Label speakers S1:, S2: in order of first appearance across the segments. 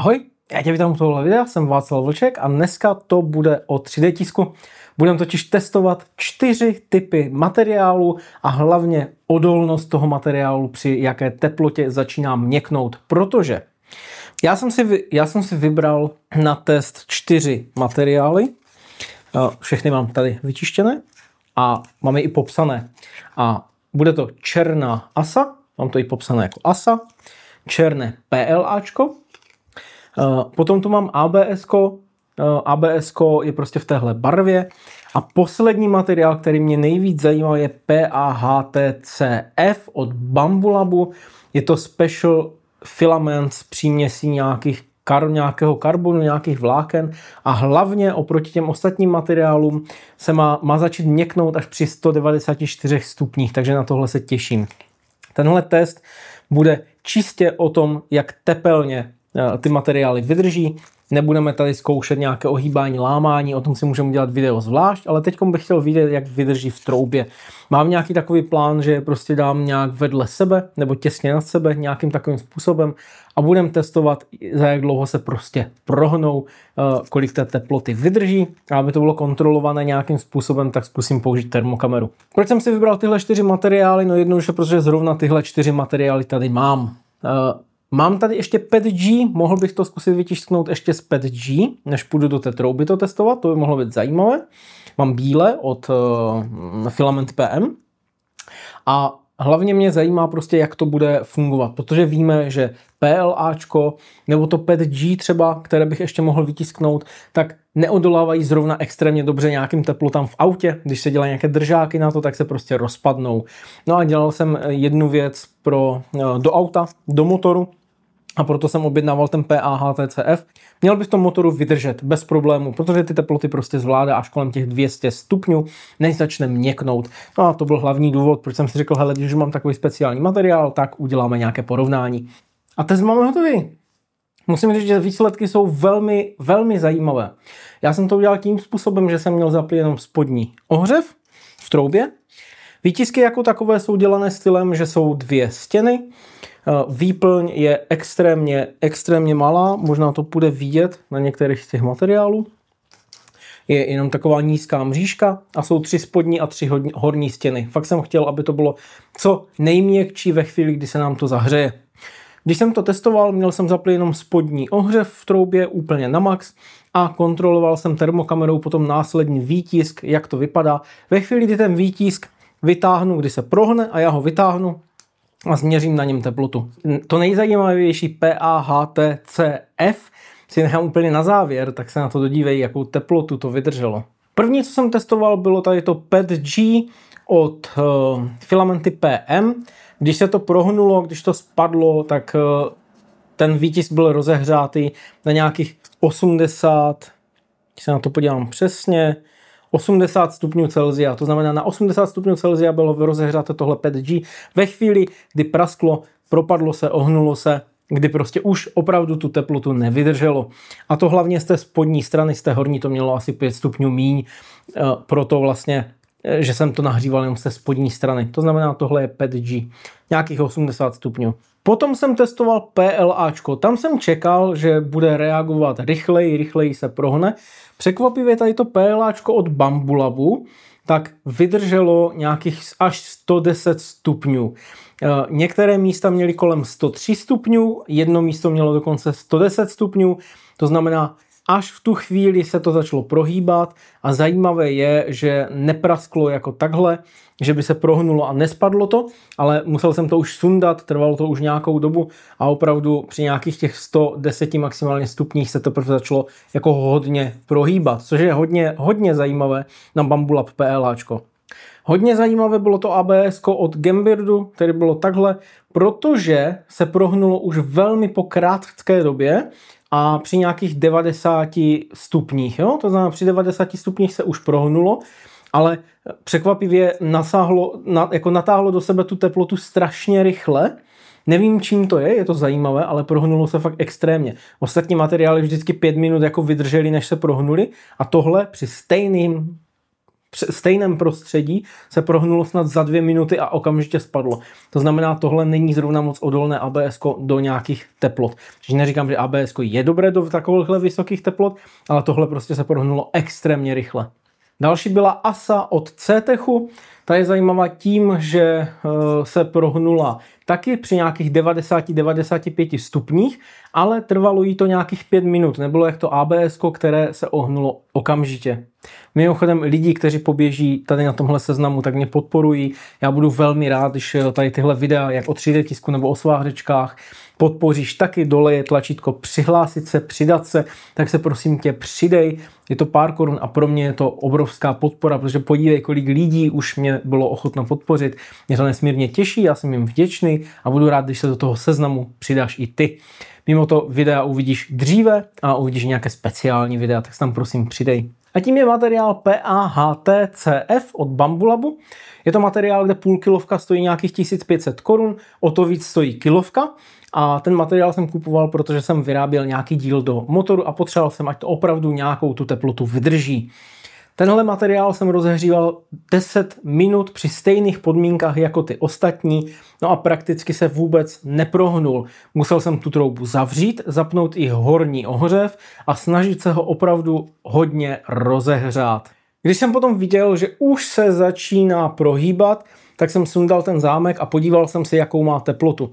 S1: Ahoj, já tě vítám u tohohle videa, jsem Václav Vlček a dneska to bude o 3D tisku. Budeme totiž testovat čtyři typy materiálu a hlavně odolnost toho materiálu, při jaké teplotě začíná měknout, protože já jsem si, já jsem si vybral na test čtyři materiály, eh, všechny mám tady vyčištěné a mám je i popsané. A bude to černá asa, mám to i popsané jako asa, černé PLAčko, Eh, potom tu mám ABS. -ko. Eh, ABS -ko je prostě v téhle barvě. A poslední materiál, který mě nejvíc zajímal, je PAHTCF od Bambulabu. Je to special filament s příměsí nějakých kar, nějakého karbonu, nějakých vláken a hlavně oproti těm ostatním materiálům se má, má začít měknout až při 194 stupních, takže na tohle se těším. Tenhle test bude čistě o tom, jak tepelně Eh, ty materiály vydrží. Nebudeme tady zkoušet nějaké ohýbání, lámání, o tom si můžeme udělat video zvlášť, ale teď bych chtěl vidět, jak vydrží v troubě. Mám nějaký takový plán, že prostě dám nějak vedle sebe nebo těsně nad sebe nějakým takovým způsobem a budeme testovat, za jak dlouho se prostě prohnou, eh, kolik té teploty vydrží. A aby to bylo kontrolované nějakým způsobem, tak zkusím použít termokameru. Proč jsem si vybral tyhle čtyři materiály? No jednoduše, protože zrovna tyhle čtyři materiály tady mám. Eh, Mám tady ještě 5G, mohl bych to zkusit vytisknout ještě z 5G, než půjdu do té trouby to testovat, to by mohlo být zajímavé. Mám bílé od uh, Filament PM a hlavně mě zajímá prostě, jak to bude fungovat, protože víme, že PLAčko nebo to 5G třeba, které bych ještě mohl vytisknout, tak neodolávají zrovna extrémně dobře nějakým teplotám v autě. Když se dělají nějaké držáky na to, tak se prostě rozpadnou. No a dělal jsem eh, jednu věc pro, eh, do auta, do motoru, a proto jsem objednával ten PAHTCF. Měl by v tom motoru vydržet bez problému, protože ty teploty prostě zvládá až kolem těch 200 stupňů, než začne měknout. No a to byl hlavní důvod, proč jsem si řekl, hele, když mám takový speciální materiál, tak uděláme nějaké porovnání. A test máme hotový. Musím říct, že výsledky jsou velmi, velmi zajímavé. Já jsem to udělal tím způsobem, že jsem měl zaplý jenom spodní ohřev v troubě. Výtisky jako takové jsou dělané stylem, že jsou dvě stěny, Eh, výplň je extrémně, extrémně malá, možná to bude vidět na některých z těch materiálů. Je jenom taková nízká mřížka a jsou tři spodní a tři horní stěny. Fakt jsem chtěl, aby to bylo co nejměkčí ve chvíli, kdy se nám to zahřeje. Když jsem to testoval, měl jsem zaplý jenom spodní ohřev v troubě úplně na max a kontroloval jsem termokamerou potom následný výtisk, jak to vypadá. Ve chvíli, kdy ten výtisk vytáhnu, kdy se prohne a já ho vytáhnu, a změřím na něm teplotu. To nejzajímavější PAHTCF si nechám úplně na závěr, tak se na to dodívej, jakou teplotu to vydrželo. První, co jsem testoval, bylo tady to PETG od uh, filamenty PM. Když se to prohnulo, když to spadlo, tak uh, ten výtisk byl rozehřátý na nějakých 80, když se na to podívám přesně, 80 stupňů Celzia. To znamená, na 80 stupňů Celzia bylo rozehřáte tohle 5G ve chvíli, kdy prasklo, propadlo se, ohnulo se, kdy prostě už opravdu tu teplotu nevydrželo. A to hlavně z té spodní strany, z té horní to mělo asi 5 stupňů míň, eh, proto vlastně eh, že jsem to nahříval jenom z spodní strany. To znamená, tohle je 5G, nějakých 80 stupňů. Potom jsem testoval PLAčko. Tam jsem čekal, že bude reagovat rychleji, rychleji se prohne. Překvapivě tady to PLAčko od Bambulabu tak vydrželo nějakých až 110 stupňů. Eh, některé místa měly kolem 103 stupňů, jedno místo mělo dokonce 110 stupňů, to znamená Až v tu chvíli se to začalo prohýbat a zajímavé je, že neprasklo jako takhle, že by se prohnulo a nespadlo to, ale musel jsem to už sundat, trvalo to už nějakou dobu a opravdu při nějakých těch 110 maximálně stupních se to prostě začalo jako hodně prohýbat, což je hodně, hodně zajímavé na Bambulab PLAčko. Hodně zajímavé bylo to abs od Gembirdu, který bylo takhle, protože se prohnulo už velmi po krátké době, a při nějakých 90 stupních, jo? to znamená při 90 stupních se už prohnulo, ale překvapivě nasáhlo, na, jako natáhlo do sebe tu teplotu strašně rychle, Nevím, čím to je, je to zajímavé, ale prohnulo se fakt extrémně. Ostatní materiály vždycky pět minut jako vydrželi, než se prohnuli a tohle při stejným stejném prostředí se prohnulo snad za dvě minuty a okamžitě spadlo. To znamená, tohle není zrovna moc odolné abs do nějakých teplot. Takže neříkám, že abs je dobré do takovýchhle vysokých teplot, ale tohle prostě se prohnulo extrémně rychle. Další byla ASA od CTechu. Ta je zajímavá tím, že eh, se prohnula taky při nějakých 90-95 stupních, ale trvalo jí to nějakých 5 minut. Nebylo jak to ABS, které se ohnulo okamžitě. Mimochodem lidi, kteří poběží tady na tomhle seznamu, tak mě podporují. Já budu velmi rád, když eh, tady tyhle videa, jak o 3D tisku nebo o svářečkách, podpoříš taky. Dole je tlačítko přihlásit se, přidat se, tak se prosím tě přidej. Je to pár korun a pro mě je to obrovská podpora, protože podívej, kolik lidí už mě bylo ochotno podpořit. Mě to nesmírně těší, já jsem jim vděčný a budu rád, když se do toho seznamu přidáš i ty. Mimo to videa uvidíš dříve a uvidíš nějaké speciální videa, tak se tam prosím přidej. A tím je materiál PAHTCF od Bambulabu. Je to materiál, kde půl kilovka stojí nějakých 1500 korun, o to víc stojí kilovka. A ten materiál jsem kupoval, protože jsem vyráběl nějaký díl do motoru a potřeboval jsem, ať to opravdu nějakou tu teplotu vydrží. Tenhle materiál jsem rozehříval 10 minut při stejných podmínkách jako ty ostatní, no a prakticky se vůbec neprohnul. Musel jsem tu troubu zavřít, zapnout i horní ohřev a snažit se ho opravdu hodně rozehřát. Když jsem potom viděl, že už se začíná prohýbat, tak jsem sundal ten zámek a podíval jsem se, jakou má teplotu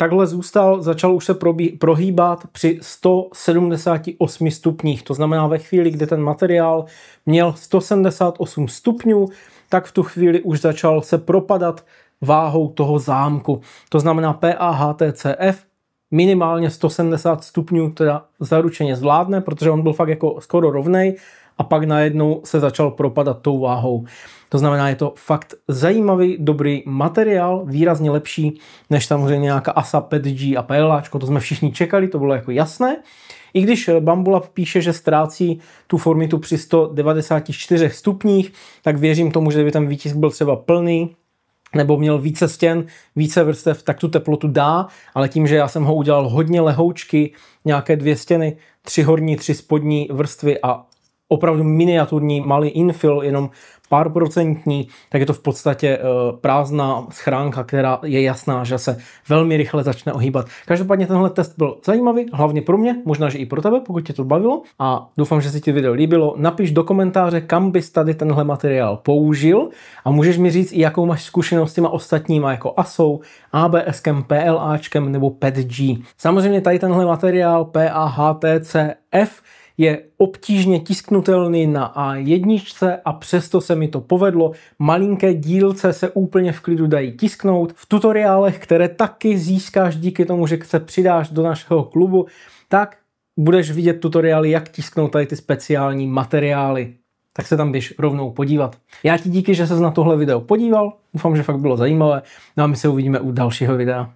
S1: takhle zůstal, začal už se probí, prohýbat při 178 stupních. To znamená ve chvíli, kdy ten materiál měl 178 stupňů, tak v tu chvíli už začal se propadat váhou toho zámku. To znamená PAHTCF minimálně 170 stupňů teda zaručeně zvládne, protože on byl fakt jako skoro rovnej a pak najednou se začal propadat tou váhou. To znamená, je to fakt zajímavý, dobrý materiál, výrazně lepší než samozřejmě nějaká ASA, 5G a PLAčko, to jsme všichni čekali, to bylo jako jasné. I když Bambula píše, že ztrácí tu formitu při 194 stupních, tak věřím tomu, že by ten výtisk byl třeba plný, nebo měl více stěn, více vrstev, tak tu teplotu dá, ale tím, že já jsem ho udělal hodně lehoučky, nějaké dvě stěny, tři horní, tři spodní vrstvy a opravdu miniaturní, malý infil, jenom pár procentní, tak je to v podstatě eh, prázdná schránka, která je jasná, že se velmi rychle začne ohýbat. Každopádně tenhle test byl zajímavý, hlavně pro mě, možná, že i pro tebe, pokud tě to bavilo a doufám, že se ti video líbilo. Napiš do komentáře, kam bys tady tenhle materiál použil a můžeš mi říct jakou máš zkušenost s těma ostatníma jako ASO, ABSkem, PLAčkem nebo PETG. Samozřejmě tady tenhle materiál PAHTCF je obtížně tisknutelný na A1 a přesto se mi to povedlo. Malinké dílce se úplně v klidu dají tisknout. V tutoriálech, které taky získáš díky tomu, že se přidáš do našeho klubu, tak budeš vidět tutoriály, jak tisknout tady ty speciální materiály tak se tam běž rovnou podívat. Já ti díky, že se na tohle video podíval, doufám, že fakt bylo zajímavé, no a my se uvidíme u dalšího videa.